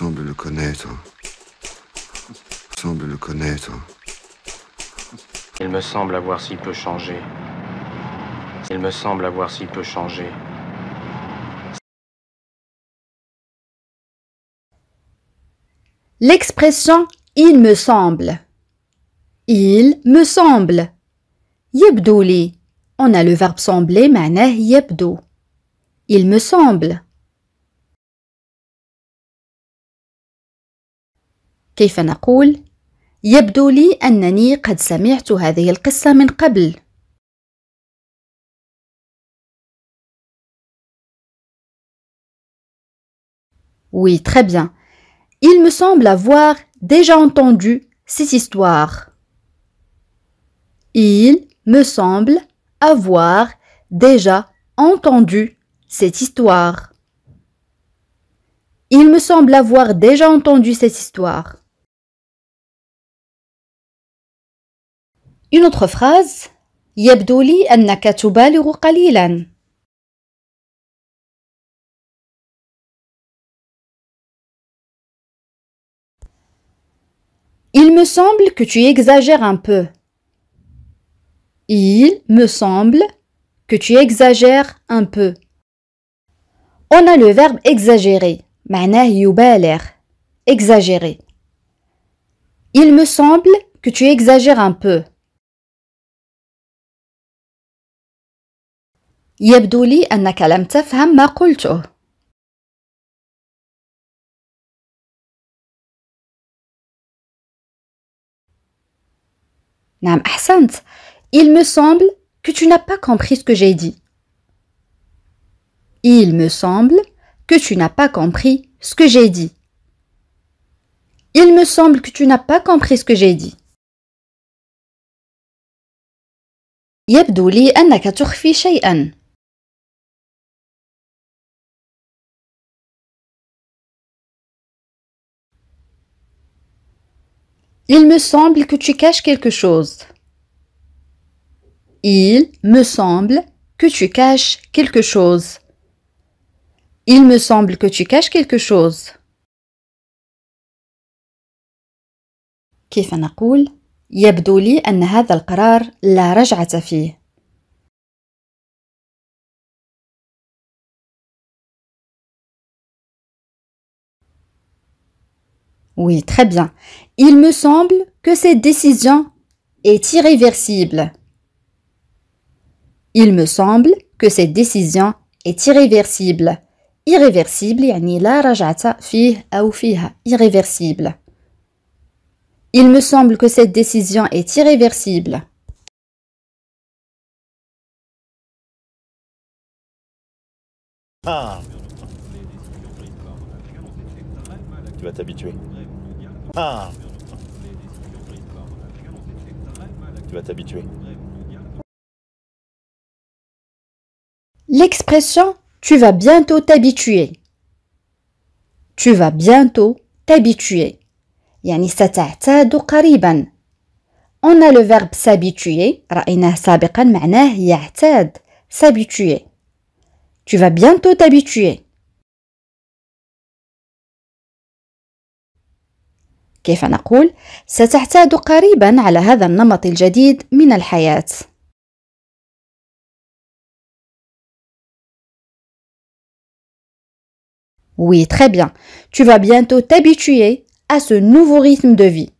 semble le connaître. Semble le connaître. Il me semble avoir si peu changé. Il me semble avoir si peu changé. L'expression il me semble. Il me semble. يبدو On a le verbe sembler manè yebdo. Il me semble. كيف Oui, très bien. Il me semble avoir déjà entendu cette histoire. Il me semble avoir déjà entendu cette histoire. Il me semble avoir déjà entendu cette histoire. Une autre phrase. Il me semble que tu exagères un peu. Il me semble que tu exagères un peu. On a le verbe exagérer. معناه يبالغ. Exagérer. Il me semble que tu exagères un peu. يبدو لي أنك لم تفهم ما قلته. نعم Il me semble que tu n'as pas compris ce que j'ai dit. Il me semble que tu n'as pas compris ce que j'ai dit. Il me semble que tu n'as pas compris ce que j'ai dit. يبدو لي أنك تخفي شيئا. Il me semble que tu caches quelque chose. Il me semble que tu caches quelque chose. Il me semble que tu caches quelque chose. كيف نقول؟ يبدو لي هذا القرار Oui, très bien. Il me semble que cette décision est irréversible. Il me semble que cette décision est irréversible. Irréversible, يعني la rajata fi ou fiha Irréversible. Il me semble que cette décision est irréversible. Ah. Tu vas t'habituer. Ah Tu vas t'habituer. L'expression tu vas bientôt t'habituer. Tu vas bientôt t'habituer. يعني ستعتاد قريبا. On a le verbe s'habituer. رأيناه سابقا معناه يعتاد. S'habituer. Tu vas bientôt t'habituer. كيف نقول ستعتاد قريبا على هذا النمط الجديد من الحياه Oui, très bien. Tu vas bientôt t'habituer à ce nouveau rythme de vie.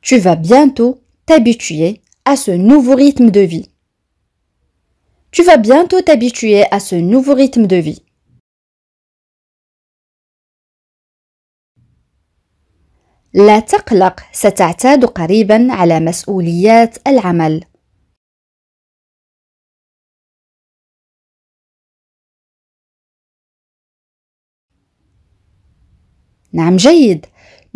Tu vas bientôt t'habituer à ce nouveau rythme de vie. Tu vas bientôt t'habituer à ce nouveau rythme de vie. لا تقلق ستعتاد قريبا على مسؤوليات العمل نعم جيد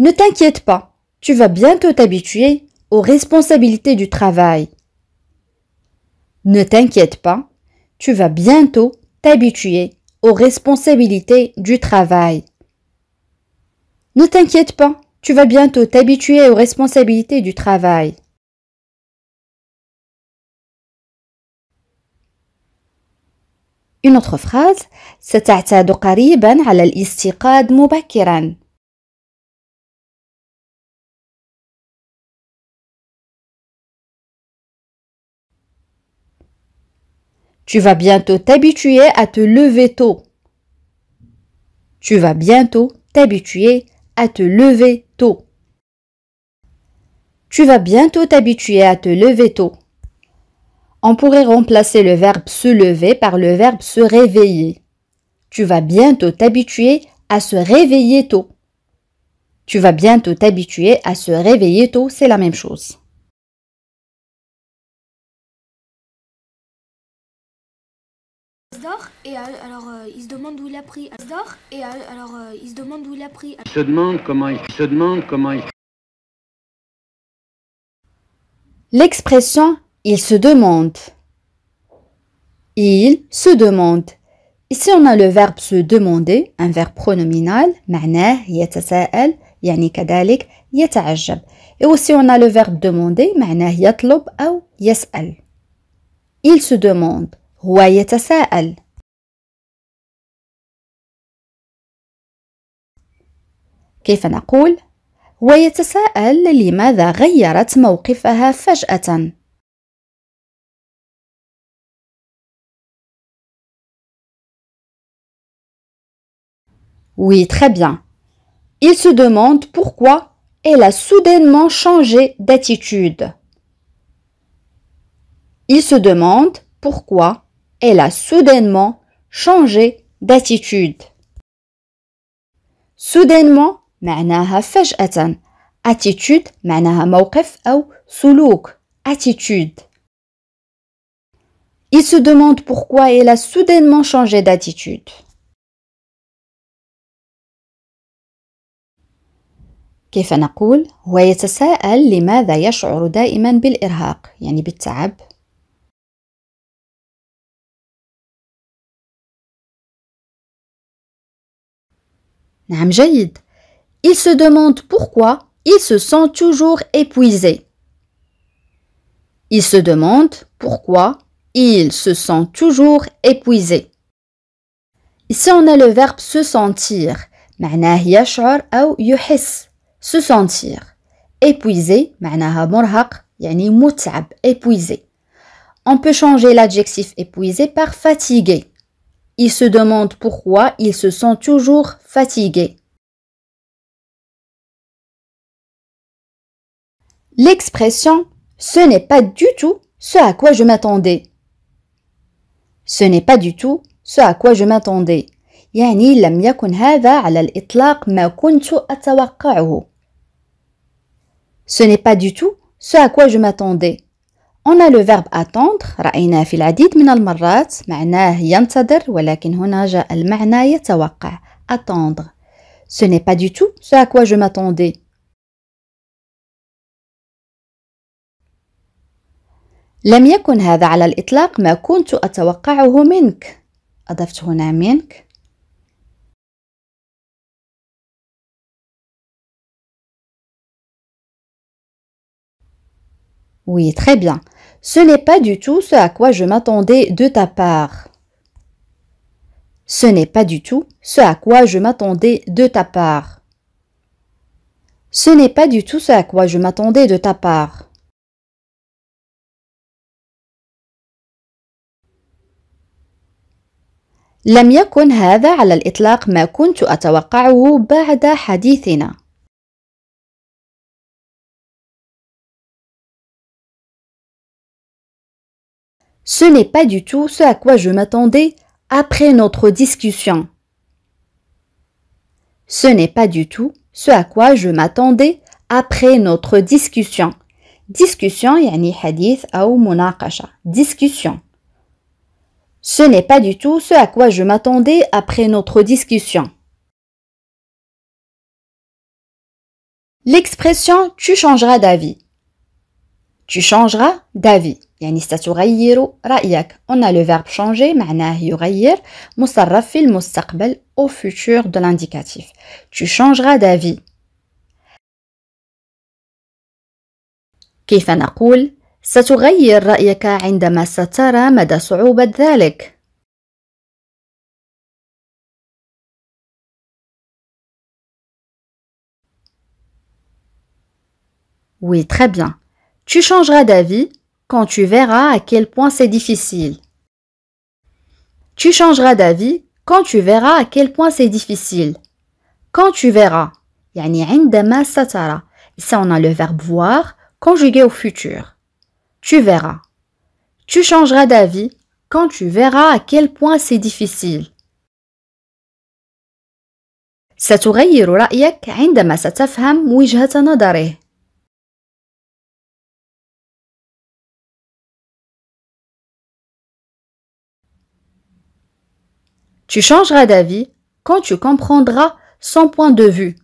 Ne t'inquiète pas, tu vas bientôt t'habituer aux responsabilités du travail. Ne t'inquiète pas, tu vas bientôt t'habituer aux responsabilités du travail. Ne t'inquiète pas, tu vas bientôt t'habituer aux responsabilités du travail. Une autre phrase, ستعتاد على الاستيقاظ Tu vas bientôt t'habituer à te lever tôt. Tu vas bientôt t'habituer à te lever tu vas bientôt t'habituer à te lever tôt. On pourrait remplacer le verbe se lever par le verbe se réveiller. Tu vas bientôt t'habituer à se réveiller tôt. Tu vas bientôt t'habituer à se réveiller tôt, c'est la même chose. et alors euh, il se demande où il a pris se demande comment il se demande comment L'expression il se demande. Il se demande. Ici, on a le verbe se demander, un verbe pronominal, معناه يتساءل, يعني كذلك يتعجب. Et aussi, on a le verbe demander, معناه يطلب أو يسأل. Il se demande, هو يتساءل. كيف نقول oui, très bien. Il se demande pourquoi elle a soudainement changé d'attitude. Il se demande pourquoi elle a soudainement changé d'attitude. Soudainement معناها فجأة attitude معناها موقف أو سلوك attitude Il se demande pourquoi elle a soudainement changé d'attitude. كيف نقول هو يتساءل لماذا يشعر دائما بالإرهاق يعني بالتعب نعم جيد Il se demande pourquoi il se sent toujours épuisé. Il se demande pourquoi il se sent toujours épuisé. Ici, on a le verbe se sentir. يشعر أو Se sentir. Épuisé, معناها مرهق, épuisé. On peut changer l'adjectif épuisé par fatigué. Il se demande pourquoi il se sent toujours fatigué. L'expression ce n'est pas du tout ce à quoi je m'attendais. Ce n'est pas du tout ce à quoi je m'attendais. يعني لم يكن هذا على الإطلاق ما كنت أتوقعه. Ce n'est pas du tout ce à quoi je m'attendais. On a le verbe attendre العديد من معناه ينتظر ولكن هنا جاء المعنى يتوقع attendre. Ce n'est pas du tout ce à quoi je m'attendais. لم يكن هذا على الإطلاق ما كنت أتوقعه منك أضفت هنا منك Oui, très bien. Ce n'est pas du tout ce à quoi je m'attendais de ta part. Ce n'est pas du tout ce à quoi je m'attendais de ta part. Ce n'est pas du tout ce à quoi je m'attendais de ta part. لم يكن هذا على الإطلاق ما كنت أتوقعه بعد حديثنا Ce n'est pas du tout ce à quoi je m'attendais après notre discussion. Ce n'est pas du tout ce à quoi je m'attendais après notre discussion. Discussion يعني حديث أو مناقشة. Discussion. Ce n'est pas du tout ce à quoi je m'attendais après notre discussion. L'expression tu changeras d'avis. Tu changeras d'avis. On a le verbe changer معناه يغير مصرف au futur de l'indicatif. Tu changeras d'avis. Oui, très bien. Tu changeras d'avis quand tu verras à quel point c'est difficile. Tu changeras d'avis quand tu verras à quel point c'est difficile. Quand tu verras. يعني عندما سترى. Ici, on a le verbe voir conjugué au futur tu verras. Tu changeras d'avis quand tu verras à quel point c'est difficile. ستغير رأيك عندما ستفهم Tu changeras d'avis quand tu comprendras son point de vue.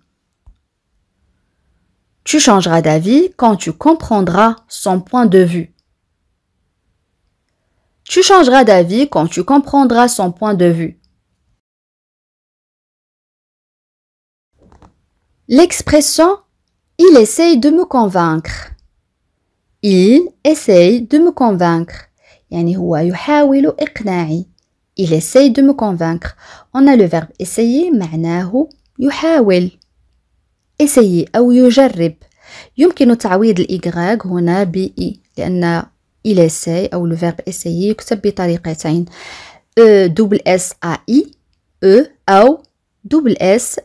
Tu changeras d'avis quand tu comprendras son point de vue. Tu changeras d'avis quand tu comprendras son point de vue. L'expression Il essaye de me convaincre. Il essaye de me convaincre. Il essaye de me convaincre. On a le verbe essayer, معناه يحاول. إسيي أو يجرب يمكن تعويض الإغراق هنا ب إي لأن إليسي أو لو فيرب إسيي يكتب بطريقتين دبل إس أ إي أو, أو دبل إس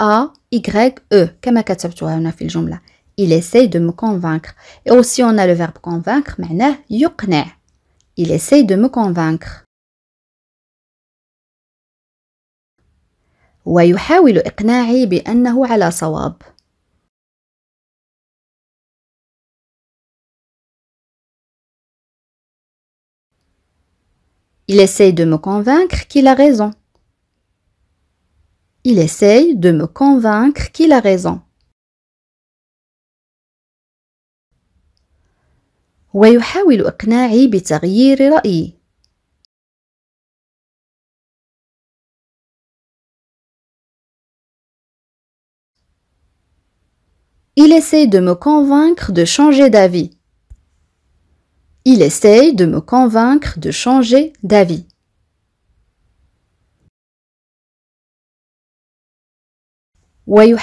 أ Y, E, كما كتبتوها هنا في الجملة. Il essaye de me convaincre. Et aussi on a le verbe convaincre معناه يقنع. Il essaye de me convaincre. ويحاول إقناعي بأنه على صواب Il essaye de me convaincre qu'il a raison. Il essaye de me convaincre qu'il a raison. ويحاول إقناعي بتغيير رأيي. Il essaye de me convaincre de changer d'avis. Il essaye de me convaincre de changer d'avis. Oui,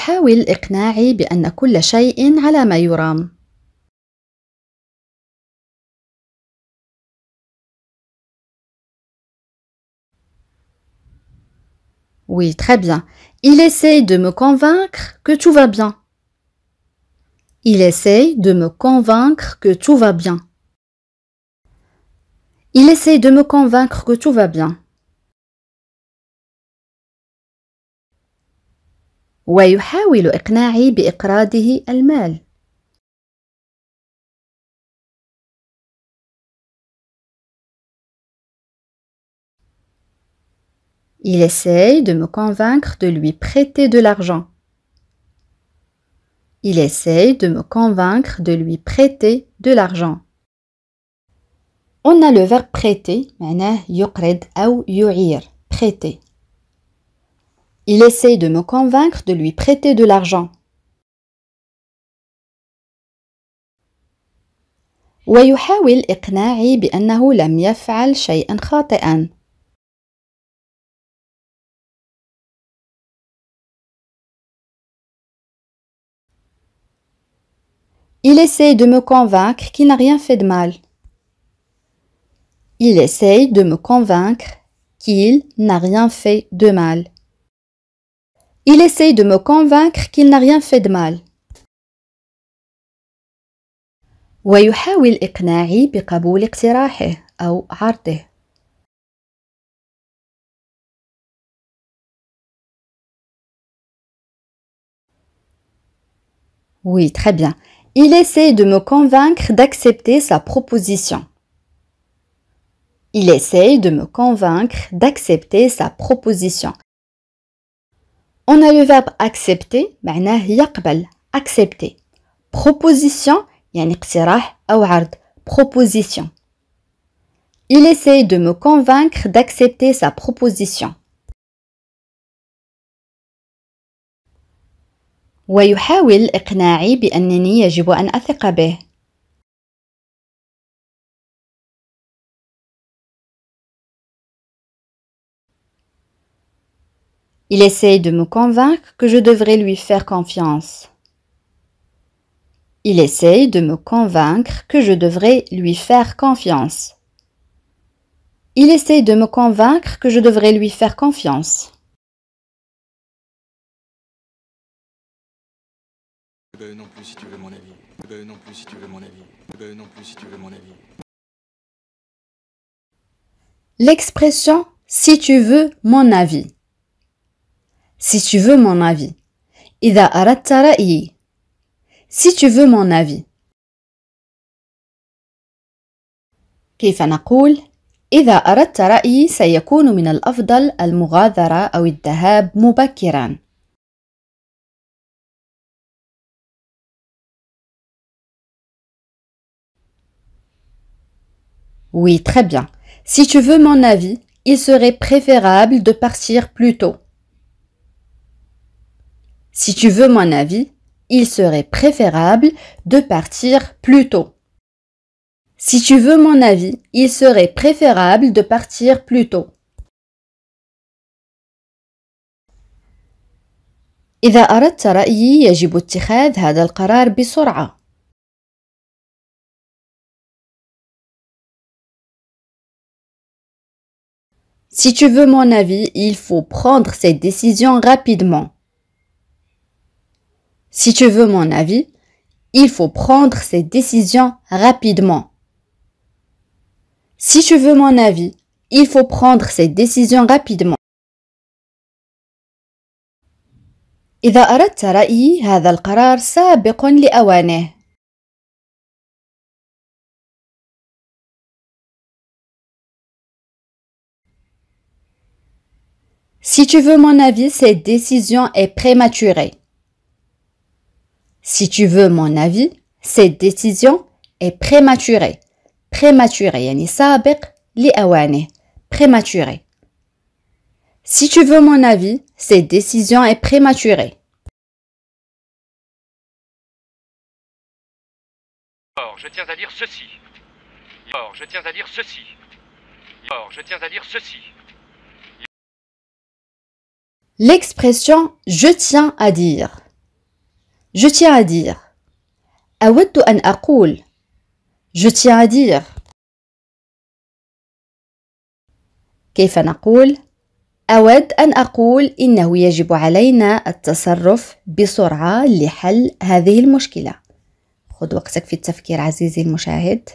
très bien. Il essaye de me convaincre que tout va bien. Il essaye de me convaincre que tout va bien. Il essaye de me convaincre que tout va bien. Il essaye de me convaincre de lui prêter de l'argent. Il essaye de me convaincre de lui prêter de l'argent. On a le verbe prêter, ou prêter. Il essaye de me convaincre de lui prêter de l'argent. ويحاول إقناعي بأنه لم يفعل شيئا خاطئا Il essaye de me convaincre qu'il n'a rien fait de mal. Il essaye de me convaincre qu'il n'a rien fait de mal. Il essaye de me convaincre qu'il n'a rien fait de mal. ويحاول Oui, très bien. Il essaie de me convaincre d'accepter sa proposition. Il essaye de me convaincre d'accepter sa proposition. On a le verbe accepter, معناه يقبل, accepter. Proposition, يعني اقتراح أو proposition. Il essaye de me convaincre d'accepter sa proposition. Il essaye de me convaincre que je devrais lui faire confiance. Il essaye de me convaincre que je devrais lui faire confiance. Il essaye de me convaincre que je devrais lui faire confiance. Eh ben non plus si tu veux mon avis. Eh ben non plus si tu veux mon avis. Eh ben non plus si tu veux mon avis. L'expression si tu veux mon avis. Si tu veux mon avis. إذا أردت رأيي. Si tu veux mon avis. كيف نقول إذا أردت رأيي سيكون من الأفضل المغادرة أو الذهاب مبكرًا. Oui, très bien. Si tu veux mon avis, il serait préférable de partir plus tôt. Si tu veux mon avis, il serait préférable de partir plus tôt. Si tu veux mon avis, il serait préférable de partir plus tôt. إذا أردت رأيي يجب Si tu veux mon avis, il faut prendre ces décisions rapidement. Si tu veux mon avis, il faut prendre ces décisions rapidement. Si tu veux mon avis, il faut prendre ces décisions rapidement. Si tu veux mon avis, cette décision est prématurée. Si tu veux mon avis, cette décision est prématurée. Prématurée, يعني Prématurée. Si tu veux mon avis, cette décision est prématurée. Or, je tiens à dire ceci. Or, je tiens à dire ceci. Or, je tiens à dire ceci. L'expression je tiens à dire. Je tiens à dire. أود أن أقول. Je tiens à dire. كيف نقول؟ أود أن أقول إنه يجب علينا التصرف بسرعة لحل هذه المشكلة. خذ وقتك في التفكير عزيزي المشاهد.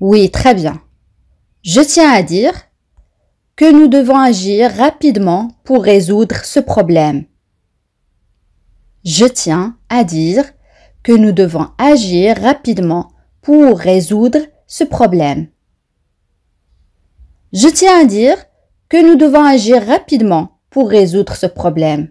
Oui, très bien. Je tiens à dire que nous devons agir rapidement pour résoudre ce problème. Je tiens à dire que nous devons agir rapidement pour résoudre ce problème. Je tiens à dire que nous devons agir rapidement pour résoudre ce problème.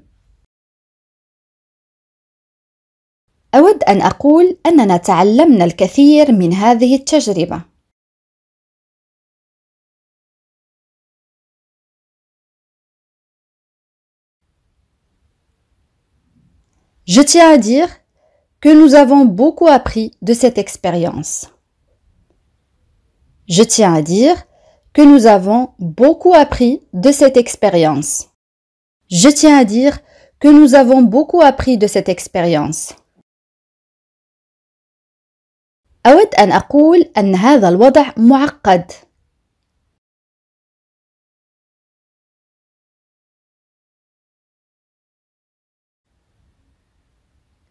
Je tiens à dire que nous avons beaucoup appris de cette expérience. Je tiens à dire que nous avons beaucoup appris de cette expérience. Je tiens à dire que nous avons beaucoup appris de cette expérience.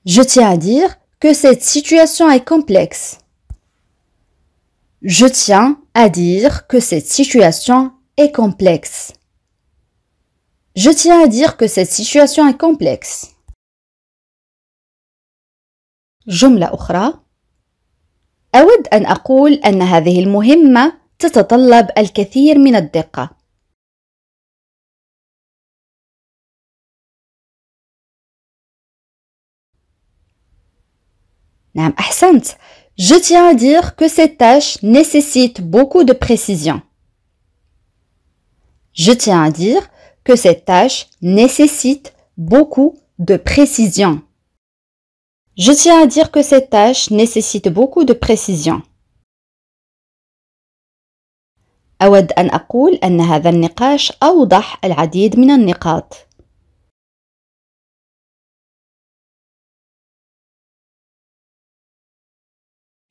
Je tiens à dire que cette situation est complexe. Je tiens à dire que cette situation est complexe. Je tiens à dire que cette situation est complexe. جملة أخرى أود أن أقول أن هذه المهمة تتطلب الكثير من الدقة Je tiens à dire que cette tâche nécessite beaucoup de précision. Je tiens à dire que cette tâche nécessite beaucoup de précision. Je tiens à dire que cette tâche nécessite beaucoup de précision. أود أن أقول أن هذا النقاش أوضح العديد من النقاط.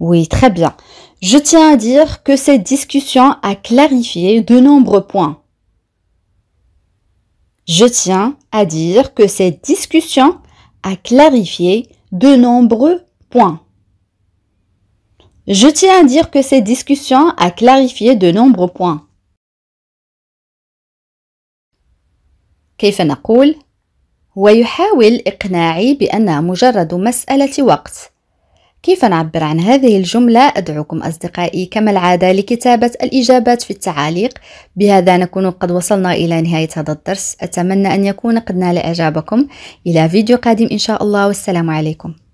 Oui, très bien. Je tiens à dire que cette discussion a clarifié de nombreux points. Je tiens à dire que cette discussion a clarifié de nombreux points. Je tiens à dire que cette discussion a clarifié de nombreux points. كيف نقول ويحاول إقناعي بأن مجرد مسألة وقت كيف نعبر عن هذه الجملة؟ أدعوكم أصدقائي كما العادة لكتابة الإجابات في التعاليق بهذا نكون قد وصلنا إلى نهاية هذا الدرس أتمنى أن يكون قد نال إعجابكم إلى فيديو قادم إن شاء الله والسلام عليكم